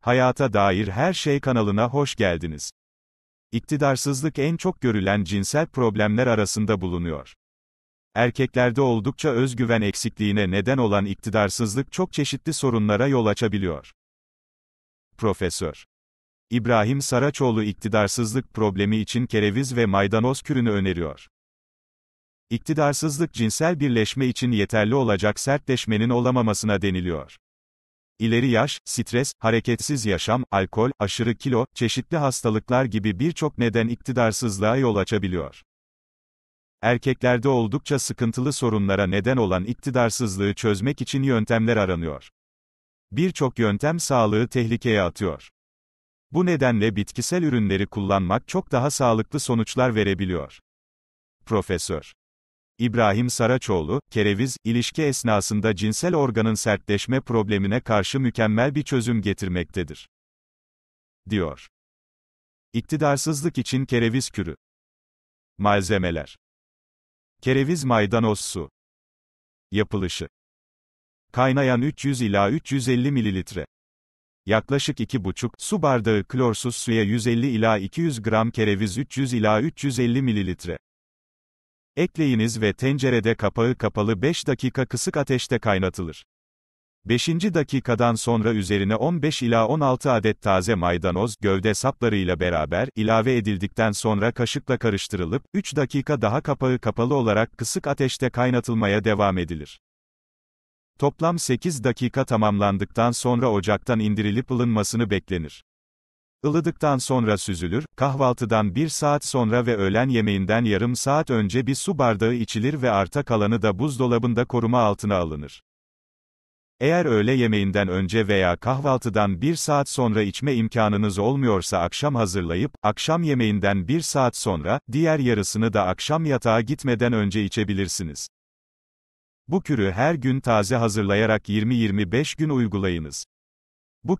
Hayata Dair Her Şey kanalına hoş geldiniz. İktidarsızlık en çok görülen cinsel problemler arasında bulunuyor. Erkeklerde oldukça özgüven eksikliğine neden olan iktidarsızlık çok çeşitli sorunlara yol açabiliyor. Profesör İbrahim Saraçoğlu iktidarsızlık problemi için kereviz ve maydanoz kürünü öneriyor. İktidarsızlık cinsel birleşme için yeterli olacak sertleşmenin olamamasına deniliyor. İleri yaş, stres, hareketsiz yaşam, alkol, aşırı kilo, çeşitli hastalıklar gibi birçok neden iktidarsızlığa yol açabiliyor. Erkeklerde oldukça sıkıntılı sorunlara neden olan iktidarsızlığı çözmek için yöntemler aranıyor. Birçok yöntem sağlığı tehlikeye atıyor. Bu nedenle bitkisel ürünleri kullanmak çok daha sağlıklı sonuçlar verebiliyor. Profesör İbrahim Saraçoğlu, kereviz, ilişki esnasında cinsel organın sertleşme problemine karşı mükemmel bir çözüm getirmektedir. Diyor. İktidarsızlık için kereviz kürü. Malzemeler. Kereviz maydanoz su. Yapılışı. Kaynayan 300 ila 350 mililitre. Yaklaşık 2,5 su bardağı klorsuz suya 150 ila 200 gram kereviz 300 ila 350 mililitre. Ekleyiniz ve tencerede kapağı kapalı 5 dakika kısık ateşte kaynatılır. 5. dakikadan sonra üzerine 15 ila 16 adet taze maydanoz, gövde saplarıyla beraber, ilave edildikten sonra kaşıkla karıştırılıp, 3 dakika daha kapağı kapalı olarak kısık ateşte kaynatılmaya devam edilir. Toplam 8 dakika tamamlandıktan sonra ocaktan indirilip ılınmasını beklenir. Ilıdıktan sonra süzülür, kahvaltıdan bir saat sonra ve öğlen yemeğinden yarım saat önce bir su bardağı içilir ve arta kalanı da buzdolabında koruma altına alınır. Eğer öğle yemeğinden önce veya kahvaltıdan bir saat sonra içme imkanınız olmuyorsa akşam hazırlayıp, akşam yemeğinden bir saat sonra, diğer yarısını da akşam yatağa gitmeden önce içebilirsiniz. Bu kürü her gün taze hazırlayarak 20-25 gün uygulayınız. Bu